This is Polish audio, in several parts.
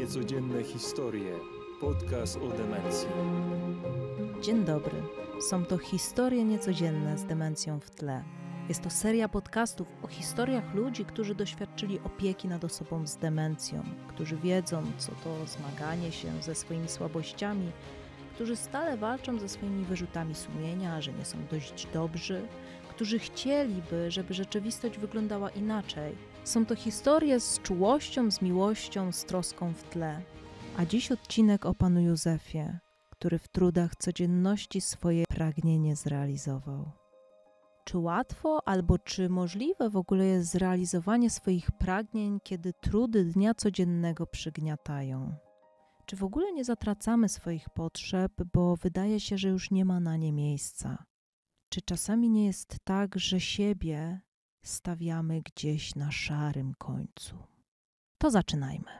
Niecodzienne historie. Podcast o demencji. Dzień dobry. Są to historie niecodzienne z demencją w tle. Jest to seria podcastów o historiach ludzi, którzy doświadczyli opieki nad osobą z demencją, którzy wiedzą, co to zmaganie się ze swoimi słabościami, którzy stale walczą ze swoimi wyrzutami sumienia, że nie są dość dobrzy, którzy chcieliby, żeby rzeczywistość wyglądała inaczej są to historie z czułością, z miłością, z troską w tle. A dziś odcinek o panu Józefie, który w trudach codzienności swoje pragnienie zrealizował. Czy łatwo albo czy możliwe w ogóle jest zrealizowanie swoich pragnień, kiedy trudy dnia codziennego przygniatają? Czy w ogóle nie zatracamy swoich potrzeb, bo wydaje się, że już nie ma na nie miejsca? Czy czasami nie jest tak, że siebie stawiamy gdzieś na szarym końcu. To zaczynajmy.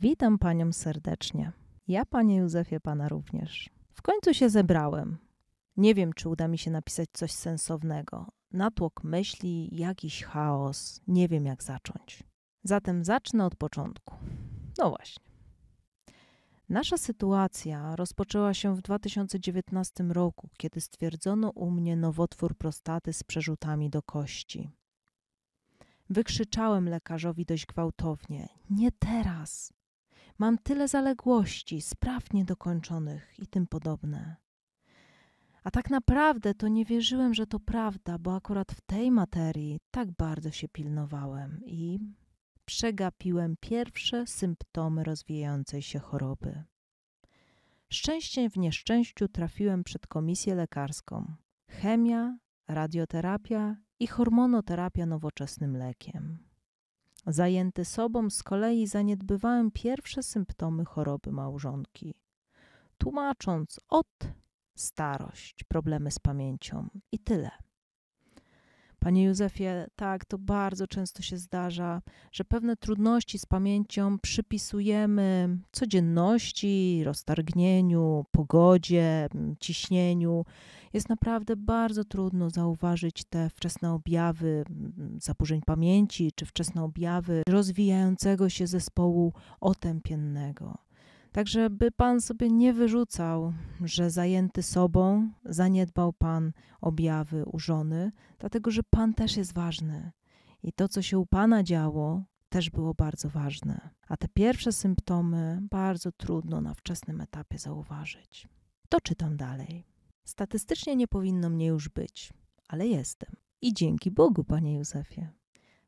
Witam panią serdecznie. Ja, panie Józefie, pana również. W końcu się zebrałem. Nie wiem, czy uda mi się napisać coś sensownego. Natłok myśli, jakiś chaos, nie wiem jak zacząć. Zatem zacznę od początku. No właśnie. Nasza sytuacja rozpoczęła się w 2019 roku, kiedy stwierdzono u mnie nowotwór prostaty z przerzutami do kości. Wykrzyczałem lekarzowi dość gwałtownie: Nie teraz! Mam tyle zaległości, spraw niedokończonych i tym podobne. A tak naprawdę to nie wierzyłem, że to prawda, bo akurat w tej materii tak bardzo się pilnowałem i przegapiłem pierwsze symptomy rozwijającej się choroby. Szczęście w nieszczęściu trafiłem przed komisję lekarską. Chemia, radioterapia i hormonoterapia nowoczesnym lekiem. Zajęty sobą z kolei zaniedbywałem pierwsze symptomy choroby małżonki, tłumacząc od starość, problemy z pamięcią i tyle. Panie Józefie, tak, to bardzo często się zdarza, że pewne trudności z pamięcią przypisujemy codzienności, roztargnieniu, pogodzie, mm, ciśnieniu. Jest naprawdę bardzo trudno zauważyć te wczesne objawy mm, zaburzeń pamięci czy wczesne objawy rozwijającego się zespołu otępiennego. Tak, żeby Pan sobie nie wyrzucał, że zajęty sobą zaniedbał Pan objawy u żony, dlatego że Pan też jest ważny. I to, co się u Pana działo, też było bardzo ważne. A te pierwsze symptomy bardzo trudno na wczesnym etapie zauważyć. To czytam dalej. Statystycznie nie powinno mnie już być, ale jestem. I dzięki Bogu, panie Józefie.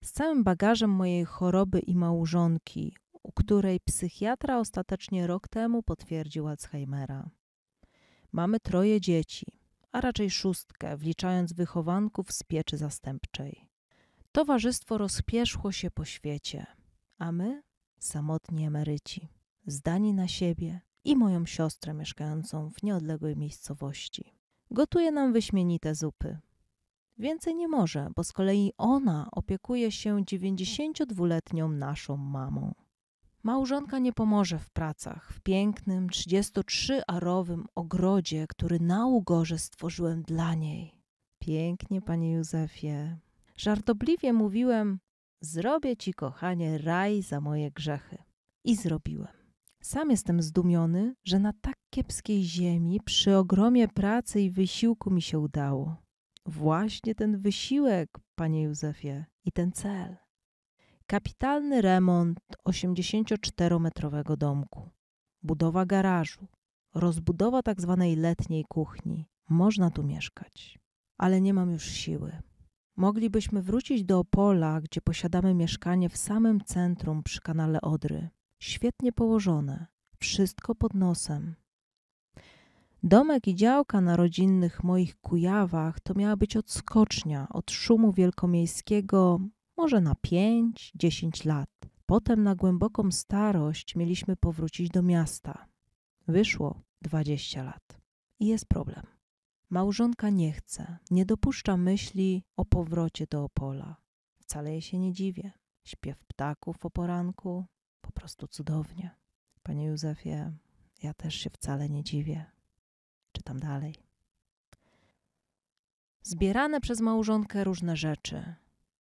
Z całym bagażem mojej choroby i małżonki której psychiatra ostatecznie rok temu potwierdził Alzheimera. Mamy troje dzieci, a raczej szóstkę, wliczając wychowanków z pieczy zastępczej. Towarzystwo rozpierzchło się po świecie, a my, samotni emeryci, zdani na siebie i moją siostrę mieszkającą w nieodległej miejscowości. Gotuje nam wyśmienite zupy. Więcej nie może, bo z kolei ona opiekuje się 92-letnią naszą mamą. Małżonka nie pomoże w pracach, w pięknym, 33-arowym ogrodzie, który na Ugorze stworzyłem dla niej. Pięknie, panie Józefie. Żartobliwie mówiłem, zrobię ci, kochanie, raj za moje grzechy. I zrobiłem. Sam jestem zdumiony, że na tak kiepskiej ziemi, przy ogromie pracy i wysiłku mi się udało. Właśnie ten wysiłek, panie Józefie, i ten cel. Kapitalny remont 84-metrowego domku, budowa garażu, rozbudowa tzw. Tak letniej kuchni. Można tu mieszkać, ale nie mam już siły. Moglibyśmy wrócić do Opola, gdzie posiadamy mieszkanie w samym centrum przy kanale Odry. Świetnie położone, wszystko pod nosem. Domek i działka na rodzinnych moich Kujawach to miała być odskocznia od szumu wielkomiejskiego może na 5-10 lat. Potem na głęboką starość mieliśmy powrócić do miasta. Wyszło 20 lat. I jest problem. Małżonka nie chce, nie dopuszcza myśli o powrocie do Opola. Wcale jej się nie dziwię. Śpiew ptaków o poranku po prostu cudownie. Panie Józefie, ja też się wcale nie dziwię. Czytam dalej. Zbierane przez małżonkę różne rzeczy,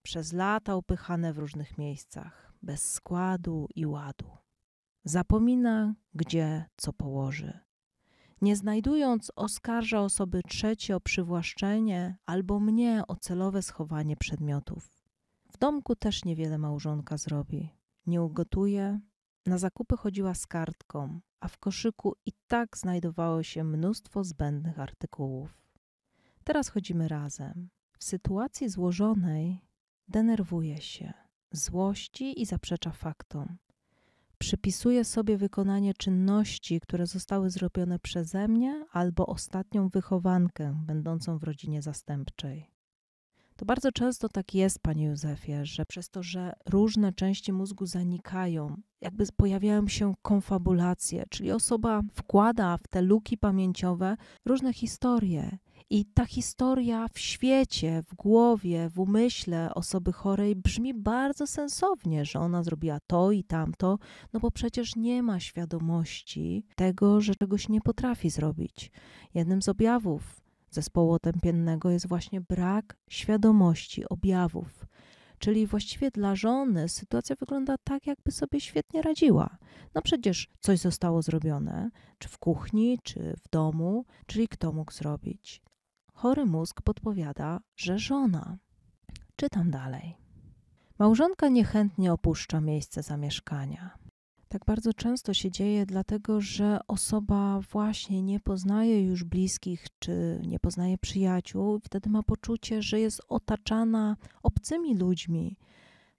przez lata upychane w różnych miejscach, bez składu i ładu. Zapomina, gdzie co położy. Nie znajdując, oskarża osoby trzecie o przywłaszczenie albo mnie o celowe schowanie przedmiotów. W domku też niewiele małżonka zrobi. Nie ugotuje, na zakupy chodziła z kartką, a w koszyku i tak znajdowało się mnóstwo zbędnych artykułów. Teraz chodzimy razem. W sytuacji złożonej denerwuje się, złości i zaprzecza faktom. Przypisuje sobie wykonanie czynności, które zostały zrobione przeze mnie albo ostatnią wychowankę będącą w rodzinie zastępczej. To bardzo często tak jest, panie Józefie, że przez to, że różne części mózgu zanikają, jakby pojawiają się konfabulacje, czyli osoba wkłada w te luki pamięciowe różne historie, i ta historia w świecie, w głowie, w umyśle osoby chorej brzmi bardzo sensownie, że ona zrobiła to i tamto, no bo przecież nie ma świadomości tego, że czegoś nie potrafi zrobić. Jednym z objawów zespołu otępiennego jest właśnie brak świadomości objawów. Czyli właściwie dla żony sytuacja wygląda tak, jakby sobie świetnie radziła. No przecież coś zostało zrobione, czy w kuchni, czy w domu, czyli kto mógł zrobić chory mózg podpowiada, że żona. Czytam dalej. Małżonka niechętnie opuszcza miejsce zamieszkania. Tak bardzo często się dzieje, dlatego że osoba właśnie nie poznaje już bliskich czy nie poznaje przyjaciół, wtedy ma poczucie, że jest otaczana obcymi ludźmi,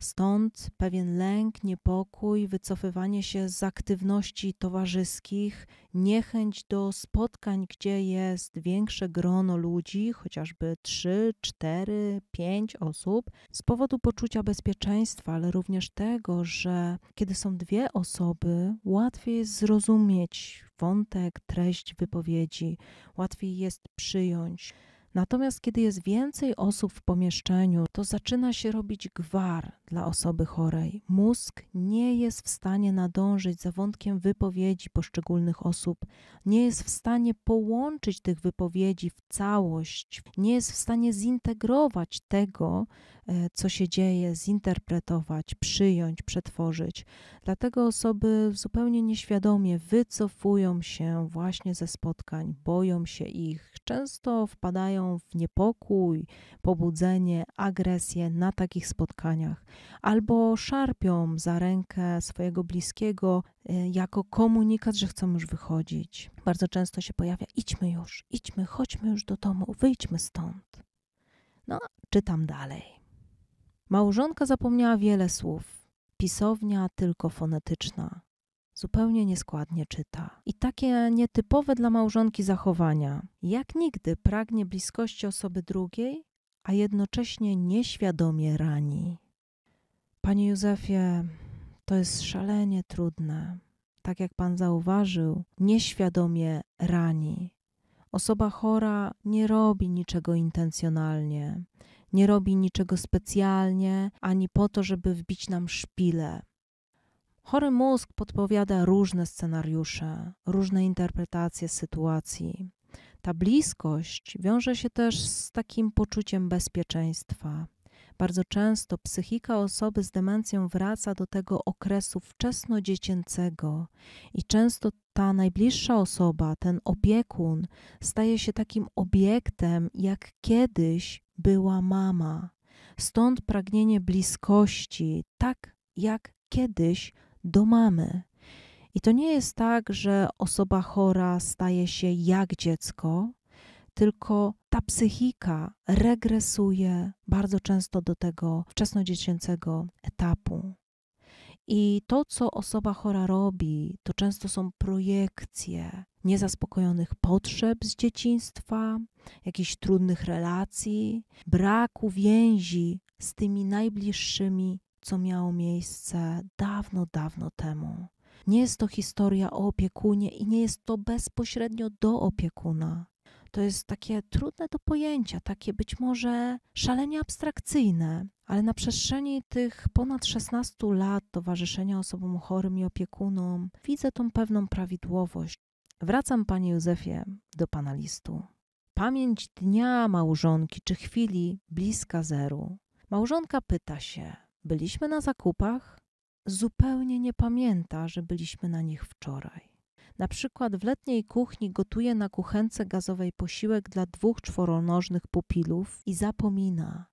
Stąd pewien lęk, niepokój, wycofywanie się z aktywności towarzyskich, niechęć do spotkań, gdzie jest większe grono ludzi, chociażby 3, 4, 5 osób, z powodu poczucia bezpieczeństwa, ale również tego, że kiedy są dwie osoby, łatwiej jest zrozumieć wątek, treść wypowiedzi, łatwiej jest przyjąć. Natomiast kiedy jest więcej osób w pomieszczeniu, to zaczyna się robić gwar dla osoby chorej. Mózg nie jest w stanie nadążyć za wątkiem wypowiedzi poszczególnych osób, nie jest w stanie połączyć tych wypowiedzi w całość, nie jest w stanie zintegrować tego, e, co się dzieje, zinterpretować, przyjąć, przetworzyć. Dlatego osoby zupełnie nieświadomie wycofują się właśnie ze spotkań, boją się ich, często wpadają w niepokój, pobudzenie, agresję na takich spotkaniach, albo szarpią za rękę swojego bliskiego e, jako komunikat, że chcą już wychodzić. Bardzo często się pojawia: idźmy już, idźmy, chodźmy już do domu, wyjdźmy stąd. No, czytam dalej. Małżonka zapomniała wiele słów. Pisownia tylko fonetyczna zupełnie nieskładnie czyta. I takie nietypowe dla małżonki zachowania, jak nigdy pragnie bliskości osoby drugiej, a jednocześnie nieświadomie rani. Panie Józefie, to jest szalenie trudne. Tak jak pan zauważył, nieświadomie rani. Osoba chora nie robi niczego intencjonalnie, nie robi niczego specjalnie, ani po to, żeby wbić nam szpile. Chory mózg podpowiada różne scenariusze, różne interpretacje sytuacji. Ta bliskość wiąże się też z takim poczuciem bezpieczeństwa. Bardzo często psychika osoby z demencją wraca do tego okresu wczesnodziecięcego i często ta najbliższa osoba, ten opiekun, staje się takim obiektem, jak kiedyś była mama. Stąd pragnienie bliskości, tak jak kiedyś do mamy. I to nie jest tak, że osoba chora staje się jak dziecko, tylko ta psychika regresuje bardzo często do tego wczesnodziecięcego etapu. I to, co osoba chora robi, to często są projekcje niezaspokojonych potrzeb z dzieciństwa, jakichś trudnych relacji, braku więzi z tymi najbliższymi co miało miejsce dawno, dawno temu. Nie jest to historia o opiekunie i nie jest to bezpośrednio do opiekuna. To jest takie trudne do pojęcia, takie być może szalenie abstrakcyjne, ale na przestrzeni tych ponad 16 lat towarzyszenia osobom chorym i opiekunom widzę tą pewną prawidłowość. Wracam, panie Józefie, do pana listu. Pamięć dnia małżonki czy chwili bliska zeru. Małżonka pyta się: byliśmy na zakupach, zupełnie nie pamięta, że byliśmy na nich wczoraj. Na przykład w letniej kuchni gotuje na kuchence gazowej posiłek dla dwóch czworonożnych pupilów i zapomina.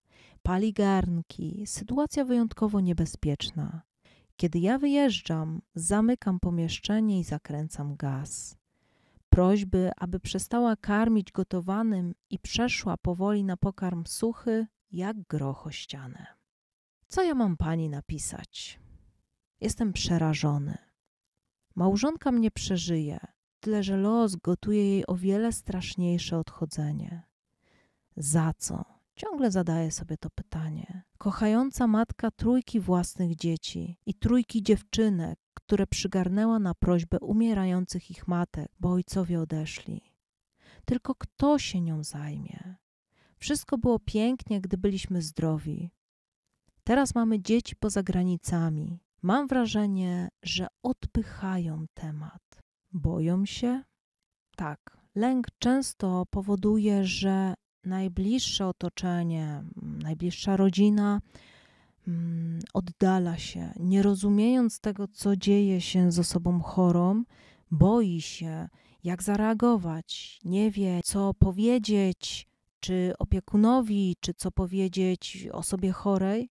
Pali garnki, sytuacja wyjątkowo niebezpieczna. Kiedy ja wyjeżdżam, zamykam pomieszczenie i zakręcam gaz. Prośby, aby przestała karmić gotowanym i przeszła powoli na pokarm suchy, jak groch o ścianę. Co ja mam pani napisać? Jestem przerażony. Małżonka mnie przeżyje, tyle że los gotuje jej o wiele straszniejsze odchodzenie. Za co? Ciągle zadaję sobie to pytanie. Kochająca matka trójki własnych dzieci i trójki dziewczynek, które przygarnęła na prośbę umierających ich matek, bo ojcowie odeszli. Tylko kto się nią zajmie? Wszystko było pięknie, gdy byliśmy zdrowi, Teraz mamy dzieci poza granicami. Mam wrażenie, że odpychają temat. Boją się? Tak. Lęk często powoduje, że najbliższe otoczenie, najbliższa rodzina mm, oddala się, nie rozumiejąc tego, co dzieje się z osobą chorą, boi się, jak zareagować, nie wie, co powiedzieć, czy opiekunowi, czy co powiedzieć osobie chorej.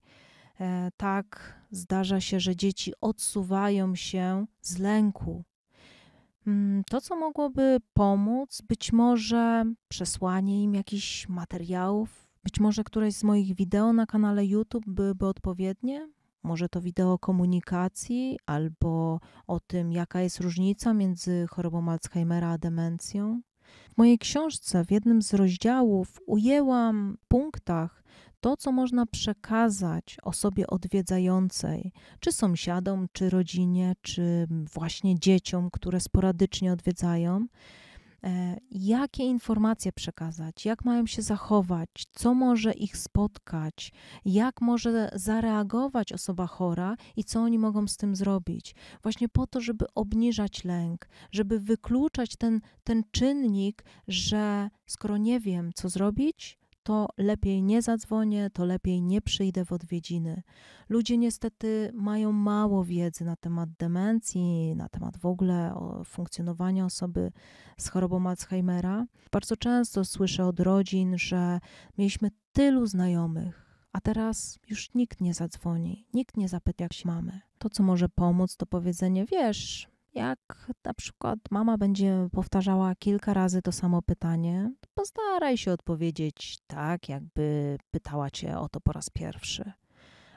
E, tak zdarza się, że dzieci odsuwają się z lęku. Mm, to, co mogłoby pomóc, być może przesłanie im jakichś materiałów, być może któreś z moich wideo na kanale YouTube byłyby odpowiednie, może to wideo komunikacji albo o tym, jaka jest różnica między chorobą Alzheimera a demencją. W mojej książce w jednym z rozdziałów ujęłam w punktach to, co można przekazać osobie odwiedzającej, czy sąsiadom, czy rodzinie, czy właśnie dzieciom, które sporadycznie odwiedzają E, jakie informacje przekazać, jak mają się zachować, co może ich spotkać, jak może zareagować osoba chora i co oni mogą z tym zrobić. Właśnie po to, żeby obniżać lęk, żeby wykluczać ten, ten czynnik, że skoro nie wiem, co zrobić, to lepiej nie zadzwonię, to lepiej nie przyjdę w odwiedziny. Ludzie niestety mają mało wiedzy na temat demencji, na temat w ogóle funkcjonowania osoby z chorobą Alzheimera. Bardzo często słyszę od rodzin, że mieliśmy tylu znajomych, a teraz już nikt nie zadzwoni, nikt nie zapyta, jak się mamy. To, co może pomóc, to powiedzenie: Wiesz, jak na przykład mama będzie powtarzała kilka razy to samo pytanie, to postaraj się odpowiedzieć tak, jakby pytała cię o to po raz pierwszy.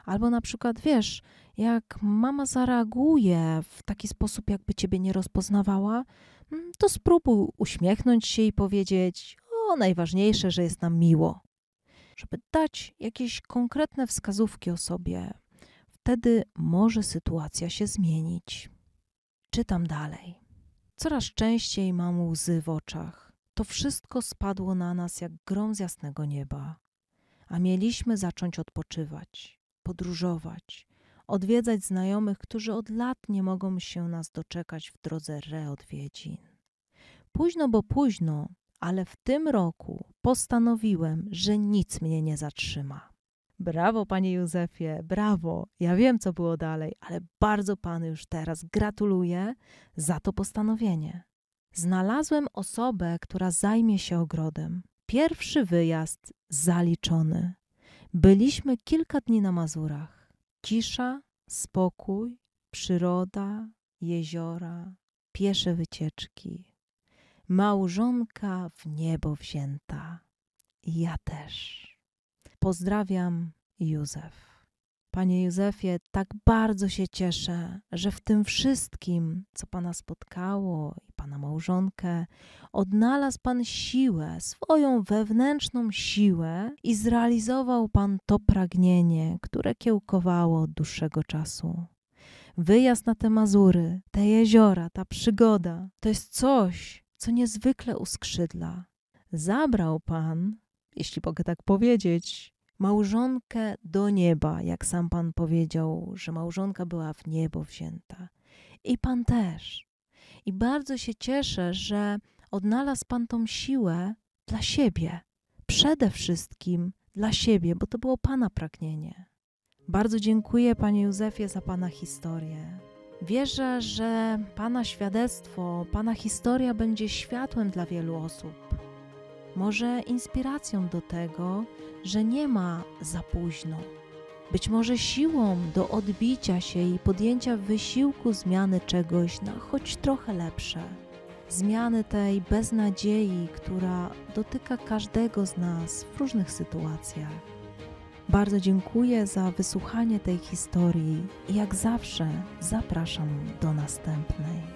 Albo na przykład wiesz, jak mama zareaguje w taki sposób, jakby ciebie nie rozpoznawała, mm, to spróbuj uśmiechnąć się i powiedzieć: O, najważniejsze, że jest nam miło. Żeby dać jakieś konkretne wskazówki o sobie, wtedy może sytuacja się zmienić. Czytam dalej. Coraz częściej mam łzy w oczach. To wszystko spadło na nas jak grom z jasnego nieba, a mieliśmy zacząć odpoczywać, podróżować, odwiedzać znajomych, którzy od lat nie mogą się nas doczekać w drodze reodwiedzin. Późno, bo późno, ale w tym roku postanowiłem, że nic mnie nie zatrzyma. Brawo, panie Józefie, brawo. Ja wiem, co było dalej, ale bardzo panu już teraz gratuluję za to postanowienie. Znalazłem osobę, która zajmie się ogrodem. Pierwszy wyjazd zaliczony. Byliśmy kilka dni na Mazurach. Cisza, spokój, przyroda, jeziora, piesze wycieczki. Małżonka w niebo wzięta. Ja też. Pozdrawiam, Józef. Panie Józefie, tak bardzo się cieszę, że w tym wszystkim, co Pana spotkało i Pana małżonkę, odnalazł Pan siłę, swoją wewnętrzną siłę i zrealizował Pan to pragnienie, które kiełkowało od dłuższego czasu wyjazd na te Mazury, te jeziora, ta przygoda to jest coś, co niezwykle uskrzydla. Zabrał Pan, jeśli mogę tak powiedzieć, małżonkę do nieba, jak sam Pan powiedział, że małżonka była w niebo wzięta. I Pan też. I bardzo się cieszę, że odnalazł Pan tą siłę dla siebie. Przede wszystkim dla siebie, bo to było Pana pragnienie. Bardzo dziękuję Panie Józefie za Pana historię. Wierzę, że Pana świadectwo, Pana historia będzie światłem dla wielu osób może inspiracją do tego, że nie ma za późno. Być może siłą do odbicia się i podjęcia wysiłku zmiany czegoś na choć trochę lepsze. Zmiany tej beznadziei, która dotyka każdego z nas w różnych sytuacjach. Bardzo dziękuję za wysłuchanie tej historii i jak zawsze zapraszam do następnej.